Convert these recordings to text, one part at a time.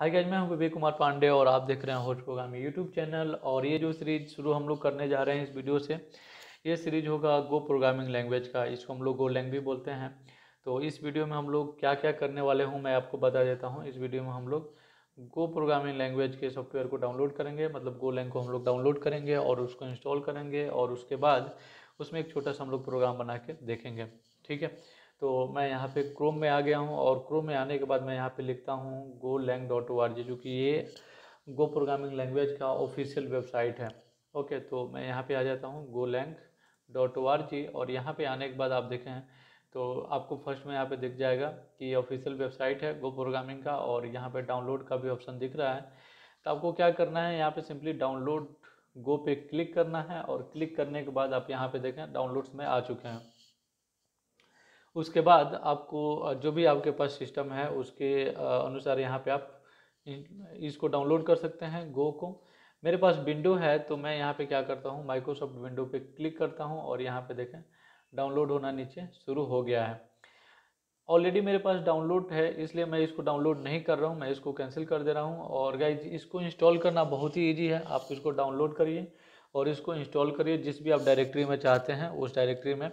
hi guys मैं हूं विवेक कुमार पांडे और आप देख रहे हैं होस्ट प्रोग्रामी यूट्यूब चैनल और ये जो सीरीज शुरू हम लोग करने जा रहे हैं इस वीडियो से ये सीरीज होगा गो प्रोग्रामिंग लैंग्वेज का इसको हम लोग गो लैंग भी बोलते हैं तो इस वीडियो में हम लोग क्या क्या करने वाले हूँ मैं आपको बता देता हूँ इस वीडियो में हम लोग गो प्रोग्रामिंग लैंग्वेज के सॉफ्टवेयर को डाउनलोड करेंगे मतलब गो लैंग को हम लोग डाउनलोड करेंगे और उसको इंस्टॉल करेंगे और उसके बाद उसमें एक छोटा सा हम लोग प्रोग्राम बना के देखेंगे ठीक है तो मैं यहाँ पे क्रोम में आ गया हूँ और क्रोम में आने के बाद मैं यहाँ पे लिखता हूँ Go lang dot O R G जो कि ये गो प्रोग्रामिंग लैंग्वेज का ऑफिशियल वेबसाइट है ओके तो मैं यहाँ पे आ जाता हूँ Go lang dot O R G और यहाँ पे आने के बाद आप देखें तो आपको फर्स्ट में यहाँ पे दिख जाएगा कि ये ऑफिशियल वेबसाइट है गो प्रोग्रामिंग का और यहाँ पर डाउनलोड का भी ऑप्शन दिख रहा है तो आपको क्या करना है यहाँ पर सिंपली डाउनलोड गो पे क्लिक करना है और क्लिक करने के बाद आप यहाँ पे देखें डाउनलोड्स में आ चुके हैं उसके बाद आपको जो भी आपके पास सिस्टम है उसके अनुसार यहाँ पे आप इसको डाउनलोड कर सकते हैं गो को मेरे पास विंडो है तो मैं यहाँ पे क्या करता हूँ माइक्रोसॉफ्ट विंडो पे क्लिक करता हूँ और यहाँ पे देखें डाउनलोड होना नीचे शुरू हो गया है ऑलरेडी मेरे पास डाउनलोड है इसलिए मैं इसको डाउनलोड नहीं कर रहा हूँ मैं इसको कैंसिल कर दे रहा हूँ और गाइज इसको इंस्टॉल करना बहुत ही ईजी है आप इसको डाउनलोड करिए और इसको इंस्टॉल करिए जिस भी आप डायरेक्टरी में चाहते हैं उस डायरेक्टरी में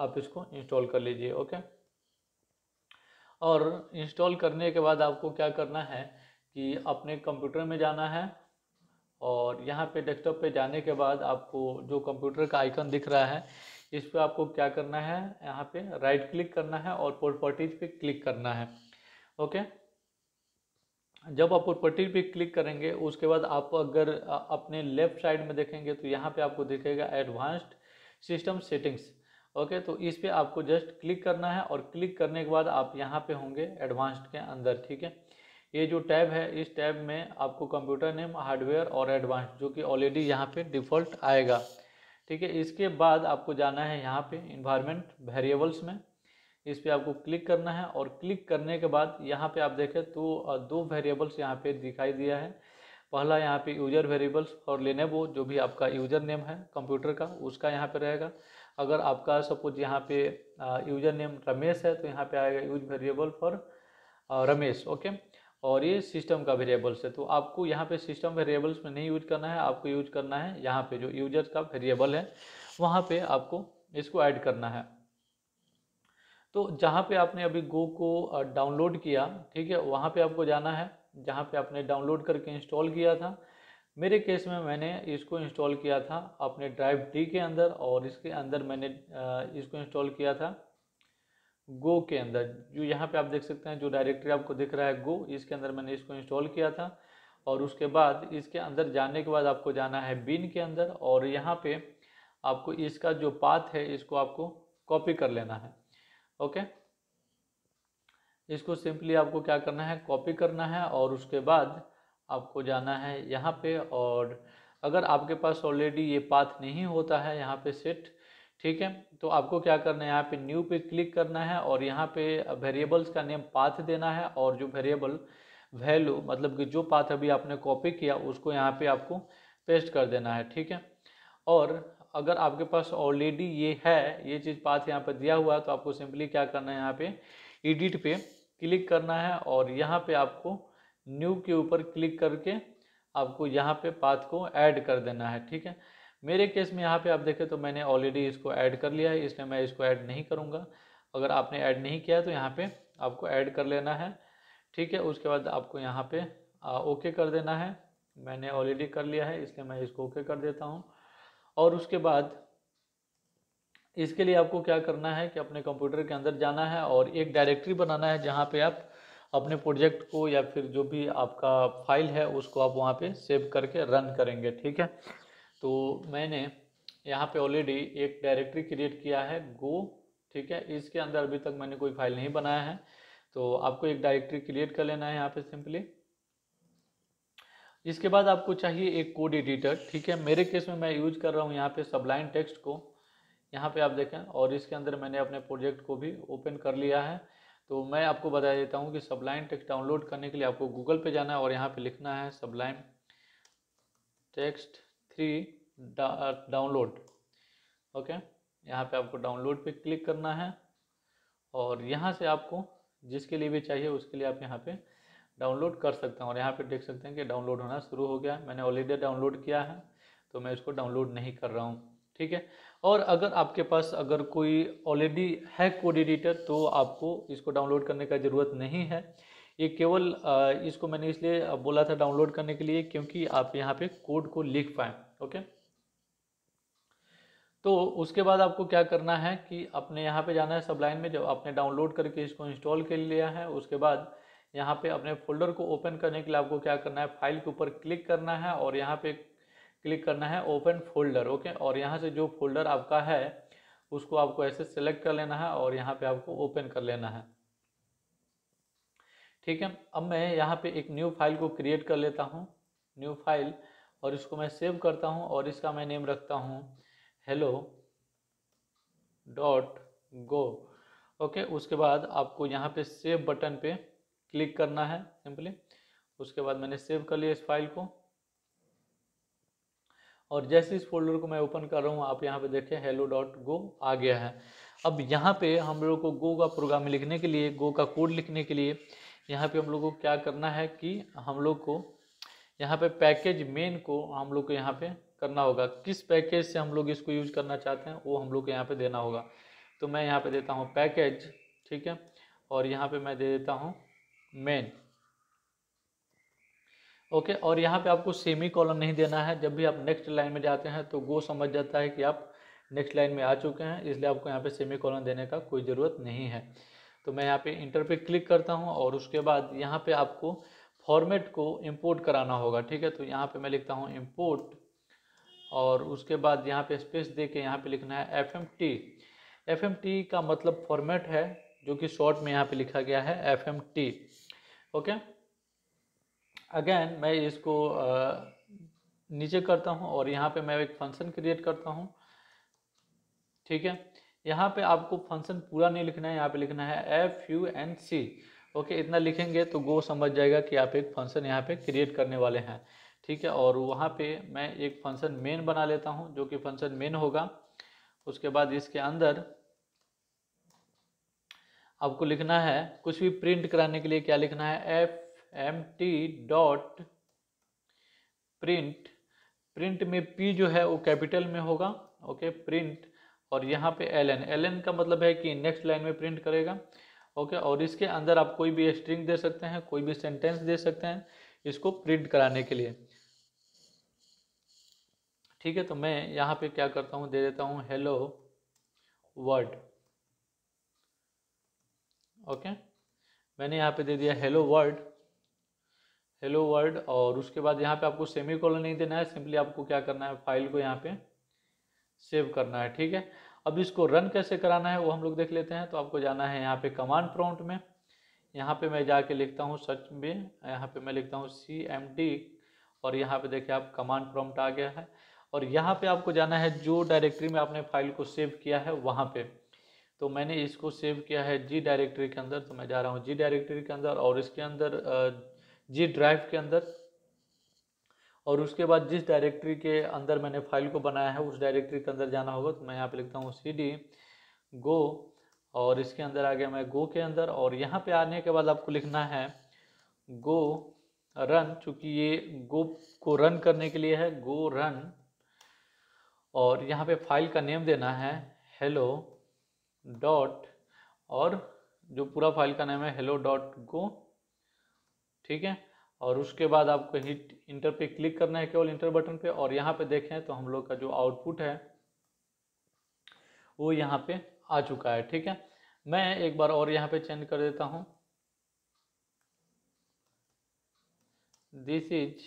आप इसको इंस्टॉल कर लीजिए ओके और इंस्टॉल करने के बाद आपको क्या करना है कि अपने कंप्यूटर में जाना है और यहाँ पे डेस्कटॉप पे जाने के बाद आपको जो कंप्यूटर का आइकन दिख रहा है इस पर आपको क्या करना है यहाँ पे राइट क्लिक करना है और प्रॉपर्टीज पे क्लिक करना है ओके जब आप प्रॉपर्टीज पे क्लिक करेंगे उसके बाद आप अगर अपने लेफ्ट साइड में देखेंगे तो यहाँ पे आपको दिखेगा एडवांस्ड सिस्टम सेटिंग्स ओके तो इस पर आपको जस्ट क्लिक करना है और क्लिक करने के बाद आप यहाँ पे होंगे एडवांस्ड के अंदर ठीक है ये जो टैब है इस टैब में आपको कंप्यूटर नेम हार्डवेयर और एडवांस जो कि ऑलरेडी यहाँ पे डिफ़ॉल्ट आएगा ठीक है इसके बाद आपको जाना है यहाँ पे इन्वायरमेंट वेरिएबल्स में इस पर आपको क्लिक करना है और क्लिक करने के बाद यहाँ पे आप देखें तो दो वेरिएबल्स यहाँ पे दिखाई दिया है पहला यहाँ पे यूजर वेरिएबल्स और वो जो भी आपका यूजर नेम है कंप्यूटर का उसका यहाँ पे रहेगा अगर आपका सपोज यहाँ पे यूजर नेम रमेश है तो यहाँ पे आएगा use variable for Ramesh okay और ये सिस्टम का वेरिएबल्स है तो आपको यहाँ पे सिस्टम वेरिएबल्स में नहीं यूज करना है आपको यूज करना है यहाँ पर जो यूजर का वेरिएबल है वहाँ पर आपको इसको ऐड करना है तो जहाँ पर आपने अभी गो को डाउनलोड किया ठीक है वहाँ पर आपको जाना है जहाँ पे आपने डाउनलोड करके इंस्टॉल किया था मेरे केस में मैंने इसको इंस्टॉल किया था अपने ड्राइव डी के अंदर और इसके अंदर मैंने इसको इंस्टॉल किया था गो के अंदर जो यहाँ पे आप देख सकते हैं जो डायरेक्टरी आपको दिख रहा है गो इसके अंदर मैंने इसको इंस्टॉल किया था और उसके बाद इसके अंदर जाने के बाद आपको जाना है बिन के अंदर और यहाँ पर आपको इसका जो पाथ है इसको आपको कॉपी कर लेना है ओके इसको सिंपली आपको क्या करना है कॉपी करना है और उसके बाद आपको जाना है यहाँ पे और अगर आपके पास ऑलरेडी ये पाथ नहीं होता है यहाँ पे सेट ठीक है तो आपको क्या करना है यहाँ पे न्यू पे क्लिक करना है और यहाँ पे वेरिएबल्स का नेम पाथ देना है और जो वेरिएबल वैल्यू मतलब कि जो पाथ अभी आपने कॉपी किया उसको यहाँ पे आपको पेस्ट कर देना है ठीक है और अगर आपके पास ऑलरेडी ये है ये चीज़ पाथ यहाँ पर दिया हुआ है तो आपको सिंपली क्या करना है यहाँ पर एडिट पे क्लिक करना है और यहाँ पे आपको न्यू के ऊपर क्लिक करके आपको यहाँ पे पाथ को ऐड कर देना है ठीक है मेरे केस में यहाँ पे आप देखें तो मैंने ऑलरेडी इसको ऐड कर लिया है इसलिए मैं इसको ऐड नहीं करूँगा अगर आपने ऐड नहीं किया तो यहाँ पे आपको ऐड कर लेना है ठीक है उसके बाद आपको यहाँ पे आ, ओके कर देना है मैंने ऑलरेडी कर लिया है इसलिए मैं इसको ओके कर देता हूँ और उसके बाद इसके लिए आपको क्या करना है कि अपने कंप्यूटर के अंदर जाना है और एक डायरेक्टरी बनाना है जहाँ पे आप अपने प्रोजेक्ट को या फिर जो भी आपका फाइल है उसको आप वहाँ पे सेव करके रन करेंगे ठीक है तो मैंने यहाँ पे ऑलरेडी एक डायरेक्टरी क्रिएट किया है गो ठीक है इसके अंदर अभी तक मैंने कोई फाइल नहीं बनाया है तो आपको एक डायरेक्ट्री क्रिएट कर लेना है यहाँ पर सिंपली इसके बाद आपको चाहिए एक कोड एडिटर ठीक है मेरे केस में मैं यूज कर रहा हूँ यहाँ पे सबलाइन टेक्स्ट को यहाँ पे आप देखें और इसके अंदर मैंने अपने प्रोजेक्ट को भी ओपन कर लिया है तो मैं आपको बता देता हूँ कि सबलाइन टेक्स्ट डाउनलोड करने के लिए आपको गूगल पे जाना है और यहाँ पे लिखना है Sublime Text three download okay यहाँ पे आपको डाउनलोड पे क्लिक करना है और यहाँ से आपको जिसके लिए भी चाहिए उसके लिए आप यहाँ पर डाउनलोड कर सकते हैं और यहाँ पर देख सकते हैं कि डाउनलोड होना शुरू हो गया मैंने ऑलरेडी डाउनलोड किया है तो मैं इसको डाउनलोड नहीं कर रहा हूँ ठीक है और अगर आपके पास अगर कोई ऑलरेडी है कोड एडिटर तो आपको इसको डाउनलोड करने का ज़रूरत नहीं है ये केवल इसको मैंने इसलिए बोला था डाउनलोड करने के लिए क्योंकि आप यहाँ पे कोड को लिख पाएँ ओके तो उसके बाद आपको क्या करना है कि अपने यहाँ पे जाना है सब लाइन में जब आपने डाउनलोड करके इसको इंस्टॉल कर लिया है उसके बाद यहाँ पे अपने फोल्डर को ओपन करने के लिए आपको क्या करना है फाइल के ऊपर क्लिक करना है और यहाँ पे क्लिक करना है ओपन फोल्डर ओके और यहाँ से जो फोल्डर आपका है उसको आपको ऐसे सेलेक्ट कर लेना है और यहाँ पे आपको ओपन कर लेना है ठीक है अब मैं यहाँ पे एक न्यू फाइल को क्रिएट कर लेता हूँ न्यू फाइल और इसको मैं सेव करता हूँ और इसका मैं नेम रखता हूँ हेलो डॉट गो ओके उसके बाद आपको यहाँ पे सेव बटन पे क्लिक करना है सिंपली उसके बाद मैंने सेव कर लिया इस फाइल को और जैसे इस फोल्डर को मैं ओपन कर रहा हूँ आप यहाँ पे देखें हेलो डॉट गो आ गया है अब यहाँ पे हम लोग को गो का प्रोग्राम लिखने के लिए गो का कोड लिखने के लिए यहाँ पे हम लोग को क्या करना है कि हम लोग को यहाँ पे पैकेज मेन को हम लोग को यहाँ पे करना होगा किस पैकेज से हम लोग इसको यूज करना चाहते हैं वो हम लोग को यहाँ पे देना होगा तो मैं यहाँ पे देता हूँ पैकेज ठीक है और यहाँ पे मैं दे देता हूँ मेन ओके और यहाँ पे आपको सेमी कॉलम नहीं देना है जब भी आप नेक्स्ट लाइन में जाते हैं तो गो समझ जाता है कि आप नेक्स्ट लाइन में आ चुके हैं इसलिए आपको यहाँ पे सेमी कॉलम देने का कोई ज़रूरत नहीं है तो मैं यहाँ पे इंटर पे क्लिक करता हूँ और उसके बाद यहाँ पे आपको फॉर्मेट को इम्पोर्ट कराना होगा ठीक है तो यहाँ पर मैं लिखता हूँ इम्पोर्ट और उसके बाद यहाँ पर स्पेस दे के यहाँ लिखना है F M T F M T का मतलब फॉर्मेट है जो कि शॉर्ट में यहाँ पर लिखा गया है F M T okay again मैं इसको नीचे करता हूँ और यहाँ पे मैं एक फंक्शन क्रिएट करता हूँ ठीक है यहाँ पे आपको फंक्शन पूरा नहीं लिखना है यहाँ पे लिखना है F U N C okay इतना लिखेंगे तो गो समझ जाएगा कि आप एक फंक्शन यहाँ पे क्रिएट करने वाले हैं ठीक है और वहाँ पे मैं एक फंक्शन मेन बना लेता हूँ जो कि फंक्शन मेन होगा उसके बाद इसके अंदर आपको लिखना है कुछ भी प्रिंट कराने के लिए क्या लिखना है F M T dot print print में पी जो है वो कैपिटल में होगा ओके प्रिंट और यहाँ पे एल एन एल एन का मतलब है कि नेक्स्ट लाइन में प्रिंट करेगा ओके और इसके अंदर आप कोई भी स्ट्रिंग दे सकते हैं कोई भी सेंटेंस दे सकते हैं इसको प्रिंट कराने के लिए ठीक है तो मैं यहाँ पे क्या करता हूँ दे देता हूँ हेलो वर्ड ओके मैंने यहाँ पे दे दिया हेलो वर्ड हेलो वर्ड और उसके बाद यहाँ पे आपको सेमी कॉलर नहीं देना है सिंपली आपको क्या करना है फाइल को यहाँ पे सेव करना है ठीक है अब इसको रन कैसे कराना है वो हम लोग देख लेते हैं तो आपको जाना है यहाँ पे कमांड प्रॉम्प्ट में यहाँ पे मैं जाके लिखता हूँ सर्च में यहाँ पे मैं लिखता हूँ सी एम डी और यहाँ पे देखिए आप कमांड प्रॉम्प्ट आ गया है और यहाँ पे आपको जाना है जो डायरेक्टरी में आपने फाइल को सेव किया है वहाँ पे तो मैंने इसको सेव किया है जी डायरेक्टरी के अंदर तो मैं जा रहा हूँ जी डायरेक्टरी के अंदर और इसके अंदर जी ड्राइव के अंदर और उसके बाद जिस डायरेक्टरी के अंदर मैंने फाइल को बनाया है उस डायरेक्टरी के अंदर जाना होगा तो मैं यहाँ पे लिखता हूँ सी डी गो और इसके अंदर आ गया मैं गो के अंदर और यहाँ पे आने के बाद आपको लिखना है गो रन चूँकि ये गो को रन करने के लिए है गो रन और यहाँ पे फाइल का नेम देना है हेलो डॉट और जो पूरा फाइल का नेम है हेलो डॉट गो ठीक है और उसके बाद आपको हिट इंटर पे क्लिक करना है केवल इंटर बटन पे और यहाँ पे देखें तो हम लोग का जो आउटपुट है वो यहाँ पे आ चुका है ठीक है मैं एक बार और यहाँ पे चेंज कर देता हूँ दिस इज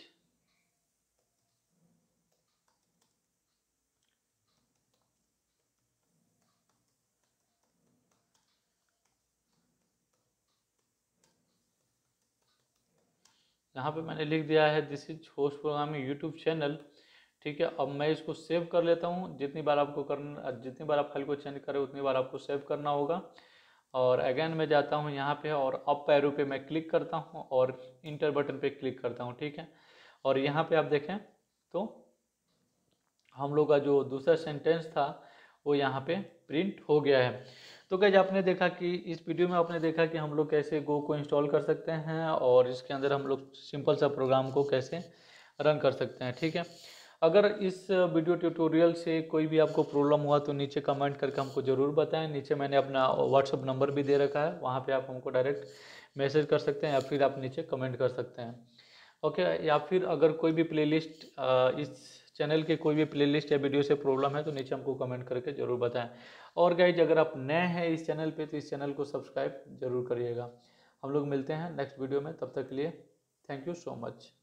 यहाँ पे मैंने लिख दिया है this is host programming YouTube channel ठीक है अब मैं इसको सेव कर लेता हूँ जितनी बार आपको करना जितनी बार आप फाइल को चेंज करें उतनी बार आपको सेव करना होगा और अगेन मैं जाता हूँ यहाँ पे और अप पैरों पे मैं क्लिक करता हूँ और इंटर बटन पे क्लिक करता हूँ ठीक है और यहाँ पे आप देखें तो हम लोग का जो दूसरा सेंटेंस था वो यहाँ पे प्रिंट हो गया है तो गैज आपने देखा कि इस वीडियो में आपने देखा कि हम लोग कैसे गो को इंस्टॉल कर सकते हैं और इसके अंदर हम लोग सिंपल सा प्रोग्राम को कैसे रन कर सकते हैं ठीक है अगर इस वीडियो ट्यूटोरियल से कोई भी आपको प्रॉब्लम हुआ तो नीचे कमेंट करके हमको ज़रूर बताएं नीचे मैंने अपना व्हाट्सअप नंबर भी दे रखा है वहाँ पे आप हमको डायरेक्ट मैसेज कर सकते हैं या फिर आप नीचे कमेंट कर सकते हैं ओके या फिर अगर कोई भी प्लेलिस्ट इस चैनल के कोई भी प्लेलिस्ट या वीडियो से प्रॉब्लम है तो नीचे हमको कमेंट करके ज़रूर बताएं और गाइज अगर आप नए हैं इस चैनल पे तो इस चैनल को सब्सक्राइब जरूर करिएगा हम लोग मिलते हैं नेक्स्ट वीडियो में तब तक के लिए थैंक यू सो मच